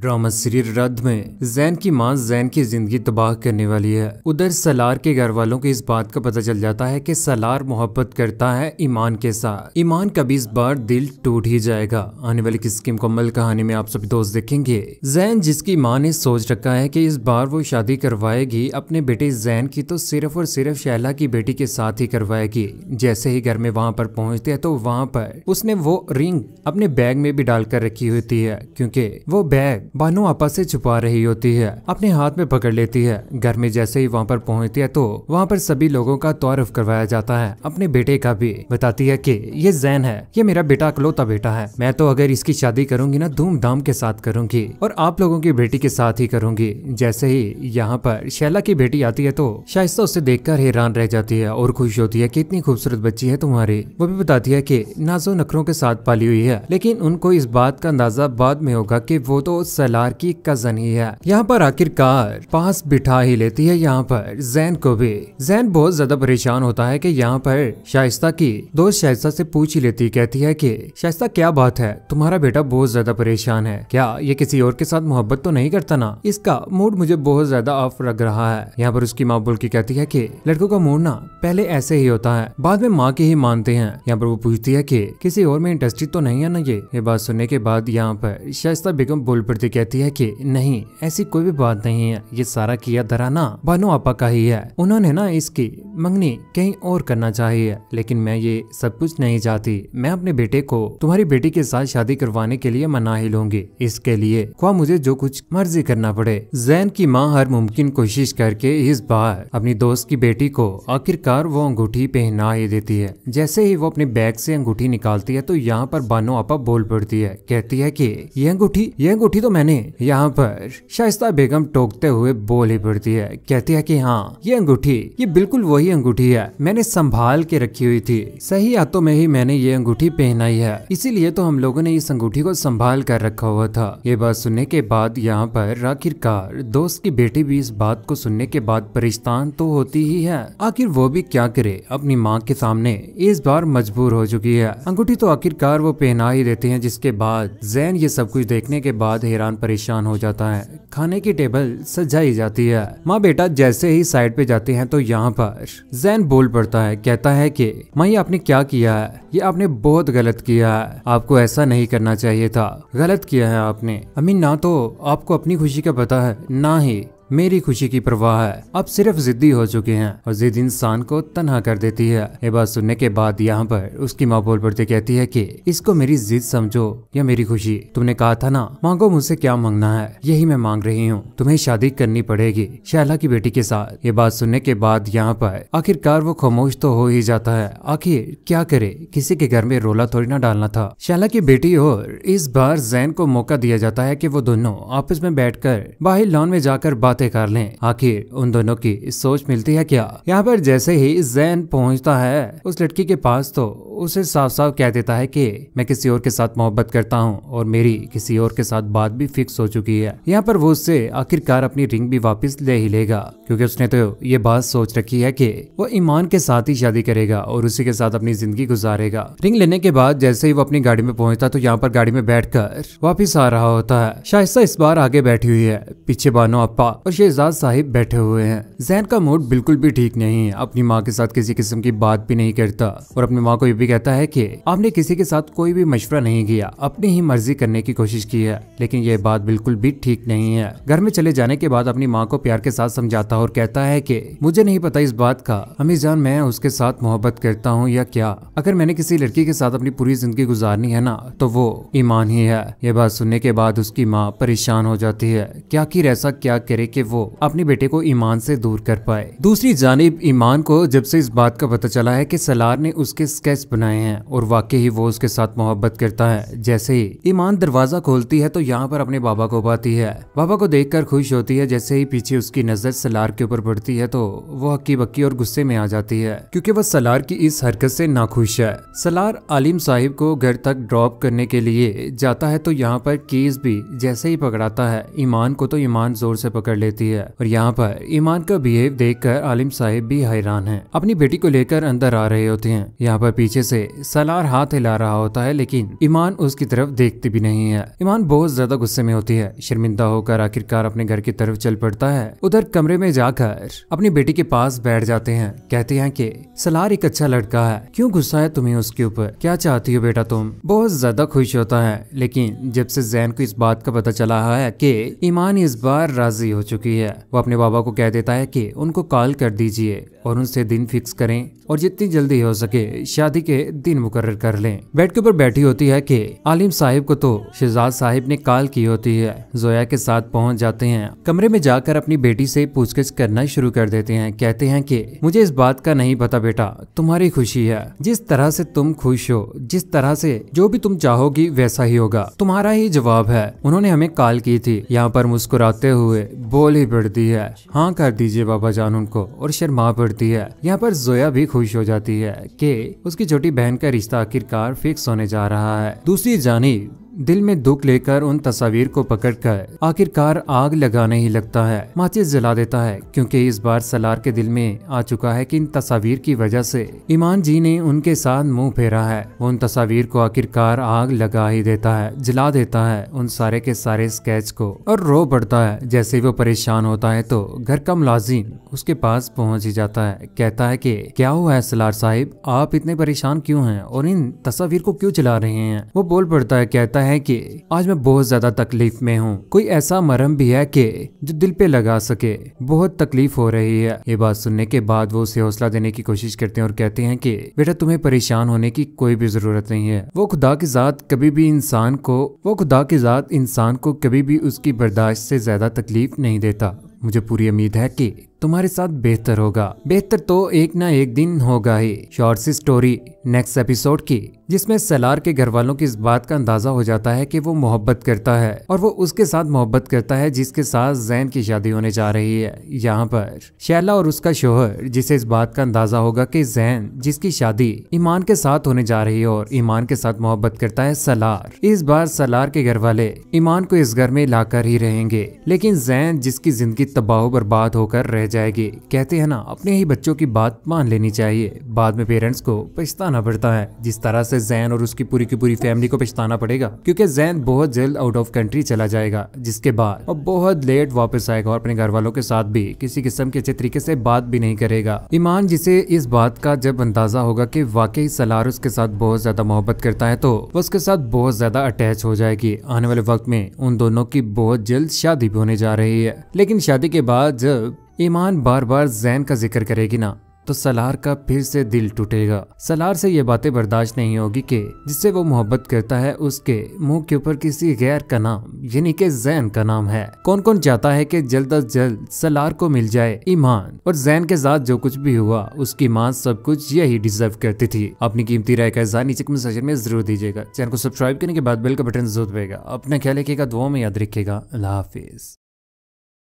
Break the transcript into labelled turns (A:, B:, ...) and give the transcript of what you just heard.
A: drama serial रद्द में जैन की मां जैन की जिंदगी तबाह करने वाली है उधर सलार के घर वालों को इस बात का पता चल जाता है कि सलार मोहब्बत करता है ईमान के साथ ईमान कभी इस बार दिल टूट ही जाएगा आने वाली किसकी मुकम्मल कहानी में आप सभी दोस्त देखेंगे जैन जिसकी मां ने सोच रखा है कि इस बार वो शादी करवाएगी अपने बेटे जैन की तो सिर्फ और सिर्फ शैला की बेटी के साथ ही करवाएगी जैसे ही घर में वहाँ पर पहुँचते है तो वहाँ पर उसने वो रिंग अपने बैग में भी डालकर रखी होती है क्योंकि वो बैग बानो आपा से छुपा रही होती है अपने हाथ में पकड़ लेती है घर में जैसे ही वहाँ पर पहुँचती है तो वहाँ पर सभी लोगों का तौरफ करवाया जाता है अपने बेटे का भी बताती है की ये जैन है ये मेरा बेटा अकलौता बेटा है मैं तो अगर इसकी शादी करूंगी ना धूमधाम के साथ करूंगी और आप लोगों की बेटी के साथ ही करूंगी जैसे ही यहाँ पर शैला की बेटी आती है तो शाइस्ता उसे देखकर हैरान रह जाती है और खुश होती है कि इतनी खूबसूरत बच्ची है तुम्हारी वो भी बताती है कि नाजो नखरों के साथ पाली हुई है लेकिन उनको इस बात का अंदाजा बाद में होगा कि वो तो सलार की कजन ही है यहाँ पर आखिरकार पास बिठा ही लेती है यहाँ पर जैन को भी जैन बहुत ज्यादा परेशान होता है की यहाँ पर शाइस्ता की दोस्त शाइस्ता से पूछ ही लेती कहती है की शाइस्ता क्या बात है तुम्हारा बेटा बहुत ज्यादा परेशान है क्या ये किसी और के साथ मोहब्बत तो नहीं करता ना इसका मूड मुझे बहुत ज्यादा ऑफ लग रहा है यहाँ पर उसकी माँ बोल के कहती है की लड़कों का मूड ना पहले ऐसे ही होता है बाद में माँ के ही मानते हैं यहाँ पर वो पूछती है की कि किसी और में इंडस्ट्री तो नहीं है ना ये ये बात सुनने के बाद यहाँ पर शाइस्ता बेगम बोल प्रीति कहती है कि नहीं ऐसी कोई भी बात नहीं है ये सारा किया धरा ना बानो आपा का ही है उन्होंने ना इसकी मंगनी कहीं और करना चाहिए लेकिन मैं ये सब कुछ नहीं चाहती मैं अपने बेटे को तुम्हारी बेटी के साथ शादी करवाने के लिए मना ही लूंगी इसके लिए ख्वा मुझे जो कुछ मर्जी करना पड़े जैन की माँ हर मुमकिन कोशिश करके इस बार अपनी दोस्त की बेटी को आखिरकार वो अंगूठी पहना ही देती है जैसे ही वो अपने बैग से अंगूठी निकालती है तो यहाँ पर बानो आपा बोल पड़ती है कहती है की ये अंगूठी ये अंगूठी तो तो मैंने यहाँ पर शाइस्ता बेगम टोकते हुए बोली पड़ती है कहती है कि हाँ ये अंगूठी ये बिल्कुल वही अंगूठी है मैंने संभाल के रखी हुई थी सही हाथों में ही मैंने ये अंगूठी पहनाई है इसीलिए तो हम लोगों ने इस अंगूठी को संभाल कर रखा हुआ था ये बात सुनने के बाद यहाँ पर आखिरकार दोस्त की बेटी भी इस बात को सुनने के बाद परेशान तो होती ही है आखिर वो भी क्या करे अपनी माँ के सामने इस बार मजबूर हो चुकी है अंगूठी तो आखिरकार वो पहना ही देते हैं जिसके बाद जैन ये सब कुछ देखने के बाद मेहरान परेशान हो जाता है खाने की टेबल सजाई जाती है माँ बेटा जैसे ही साइड पे जाते हैं तो यहाँ पर जैन बोल पड़ता है कहता है कि माँ ये आपने क्या किया है ये आपने बहुत गलत किया है आपको ऐसा नहीं करना चाहिए था गलत किया है आपने अमीन ना तो आपको अपनी खुशी का पता है ना ही मेरी खुशी की परवाह है अब सिर्फ जिद्दी हो चुके हैं और जिद इंसान को तनहा कर देती है ये बात सुनने के बाद यहाँ पर उसकी माँ बोल पड़ती कहती है की इसको मेरी जिद समझो या मेरी खुशी तुमने कहा था ना मांगो मुझसे क्या मांगना है यही मैं मांग रही हूँ तुम्हें शादी करनी पड़ेगी शैला की बेटी के साथ ये बात सुनने के बाद यहाँ पर आखिरकार वो खामोश तो हो ही जाता है आखिर क्या करे किसी के घर में रोला थोड़ी ना डालना था शैला की बेटी और इस बार जैन को मौका दिया जाता है कि वो दोनों आपस में बैठकर बाहर लॉन में जाकर बातें बातें कर लें आखिर उन दोनों की सोच मिलती है क्या यहाँ पर जैसे ही जैन पहुँचता है उस लड़की के पास तो उसे साफ साफ कह देता है की मैं किसी और के साथ मोहब्बत करता हूँ और मेरी किसी और के साथ बात भी फिक्स हो चुकी है यहाँ पर वो उससे आखिरकार अपनी रिंग भी वापिस ले ही लेगा क्योंकि उसने तो ये बात सोच रखी है कि वो ईमान के साथ ही शादी करेगा और उसी के साथ अपनी जिंदगी गुजारेगा रिंग लेने के बाद जैसे ही वो अपनी गाड़ी में पहुंचता तो यहाँ पर गाड़ी में बैठ कर वापिस आ रहा होता है शाइस्ता इस बार आगे बैठी हुई है पीछे बानो अपा और शहजाद साहिब बैठे हुए हैं जैन का मूड बिल्कुल भी ठीक नहीं है अपनी माँ के साथ किसी किस्म की बात भी नहीं करता और अपनी माँ को ये भी कहता है की आपने किसी के साथ कोई भी मशवरा नहीं किया अपनी ही मर्जी करने की कोशिश की है लेकिन यह बात बिल्कुल भी ठीक नहीं है घर में चले जाने के बाद अपनी माँ को प्यार के साथ समझाता और कहता है की मुझे नहीं पता इस बात का अमी जान मैं उसके साथ मोहब्बत करता हूँ या क्या अगर मैंने किसी लड़की के साथ अपनी पूरी जिंदगी गुजारनी है ना तो वो ईमान ही है यह बात सुनने के बाद उसकी माँ परेशान हो जाती है क्या की ऐसा क्या करे कि वो अपने बेटे को ईमान से दूर कर पाए दूसरी जानब ईमान को जब से इस बात का पता चला है कि सलार ने उसके स्केच बनाए हैं और वाकई ही वो उसके साथ मोहब्बत करता है जैसे ही ईमान दरवाजा खोलती है तो यहाँ पर अपने बाबा को पाती है बाबा को देख कर खुश होती है जैसे ही पीछे उसकी नजर सलार के ऊपर पड़ती है तो वो हक्की बक्की और गुस्से में आ जाती है क्यूँकी वह सलार की इस हरकत से नाखुश है सलार आलिम साहिब को घर तक ड्रॉप करने के लिए जाता है तो यहाँ पर कीज भी जैसे ही पकड़ाता है ईमान को तो ईमान जोर से पकड़ लेती है और यहाँ पर ईमान का बिहेव देखकर आलिम साहेब भी हैरान है अपनी बेटी को लेकर अंदर आ रहे होते हैं यहाँ पर पीछे से सलार हाथ हिला रहा होता है लेकिन ईमान उसकी तरफ देखती भी नहीं है ईमान बहुत ज्यादा गुस्से में होती है शर्मिंदा होकर आखिरकार अपने घर की तरफ चल पड़ता है उधर कमरे में जाकर अपनी बेटी के पास बैठ जाते हैं कहते हैं कि सलार एक अच्छा लड़का है क्यों गुस्सा है तुम्हें उसके ऊपर क्या चाहती हो बेटा तुम बहुत ज्यादा खुश होता है लेकिन जब से जैन को इस बात का पता चला है की ईमान इस बार राजी हो चुका चुकी है वो अपने बाबा को कह देता है कि उनको कॉल कर दीजिए और उनसे दिन फिक्स करें और जितनी जल्दी हो सके शादी के दिन मुकर्र कर लें बेड के ऊपर बैठी होती है कि आलिम साहिब को तो शहजाद साहिब ने कॉल की होती है जोया के साथ पहुंच जाते हैं कमरे में जाकर अपनी बेटी से पूछगिछ करना शुरू कर देते हैं कहते हैं कि मुझे इस बात का नहीं पता बेटा तुम्हारी खुशी है जिस तरह से तुम खुश हो जिस तरह से जो भी तुम चाहोगी वैसा ही होगा तुम्हारा ही जवाब है उन्होंने हमें कॉल की थी यहाँ पर मुस्कुराते हुए वो बोली पड़ती है हाँ कर दीजिए बाबा जान उनको और शर्मा पड़ती है यहाँ पर जोया भी खुश हो जाती है कि उसकी छोटी बहन का रिश्ता आखिरकार फिक्स होने जा रहा है दूसरी जानी दिल में दुख लेकर उन तस्वीर को पकड़कर आखिरकार आग लगाने ही लगता है माचिस जला देता है क्योंकि इस बार सलार के दिल में आ चुका है कि इन तस्वीर की वजह से ईमान जी ने उनके साथ मुंह फेरा है उन तस्वीर को आखिरकार आग लगा ही देता है जला देता है उन सारे के सारे स्केच को और रो पड़ता है जैसे वो परेशान होता है तो घर का मुलाजिम उसके पास पहुँच ही जाता है कहता है की क्या हुआ है सलार साहिब आप इतने परेशान क्यूँ है और इन तस्वीर को क्यूँ जला रहे हैं वो बोल पड़ता है कहता है है कि आज मैं बहुत ज्यादा तकलीफ में हूँ कोई ऐसा मरम भी है कि जो दिल पे लगा सके बहुत तकलीफ हो रही है ये बात सुनने के बाद वो उसे हौसला देने की कोशिश करते हैं और कहते हैं कि बेटा तुम्हें परेशान होने की कोई भी जरूरत नहीं है वो खुदा की जात कभी भी इंसान को वो खुदा की जात इंसान को कभी भी उसकी बर्दाश्त से ज्यादा तकलीफ नहीं देता मुझे पूरी उम्मीद है कि तुम्हारे साथ बेहतर होगा बेहतर तो एक ना एक दिन होगा ही शॉर्ट सी स्टोरी नेक्स्ट एपिसोड की जिसमें सलार के घर वालों की इस बात का अंदाजा हो जाता है कि वो मोहब्बत करता है और वो उसके साथ मोहब्बत करता है जिसके साथ जैन की शादी होने जा रही है यहाँ पर शैला और उसका शोहर जिसे इस बात का अंदाजा होगा कि जैन जिसकी शादी ईमान के साथ होने जा रही है और ईमान के साथ मोहब्बत करता है सलार इस बार सलार के घर वाले ईमान को इस घर में लाकर ही रहेंगे लेकिन जैन जिसकी जिंदगी तबाह बर्बाद होकर रह रह जाएगी कहते हैं ना अपने ही बच्चों की बात मान लेनी चाहिए बाद में पेरेंट्स को पछताना पड़ता है जिस तरह से जैन और उसकी पूरी की पूरी फैमिली को पछताना पड़ेगा क्योंकि जैन बहुत जल्द आउट ऑफ कंट्री चला जाएगा जिसके बाद वो बहुत लेट वापस आएगा और अपने घर वालों के साथ भी किसी किस्म के अच्छे तरीके से बात भी नहीं करेगा ईमान जिसे इस बात का जब अंदाजा होगा की वाकई सलार उसके साथ बहुत ज्यादा मोहब्बत करता है तो वो उसके साथ बहुत ज्यादा अटैच हो जाएगी आने वाले वक्त में उन दोनों की बहुत जल्द शादी भी होने जा रही है लेकिन शादी के बाद जब ईमान बार बार जैन का जिक्र करेगी ना तो सलार का फिर से दिल टूटेगा सलार से ये बातें बर्दाश्त नहीं होगी कि जिससे वो मोहब्बत करता है उसके मुंह के ऊपर किसी गैर का नाम यानी के जैन का नाम है कौन कौन चाहता है कि जल्द अज जल्द सलार को मिल जाए ईमान और जैन के साथ जो कुछ भी हुआ उसकी माँ सब कुछ यही डिजर्व करती थी अपनी कीमती राय का नीचे कमेंट सेक्शन में जरूर दीजिएगा चैनल को सब्सक्राइब करने के बाद बेल का बटन जरूर पेगा अपना ख्याल रखेगा दुआ में याद रखेगा अल्लाह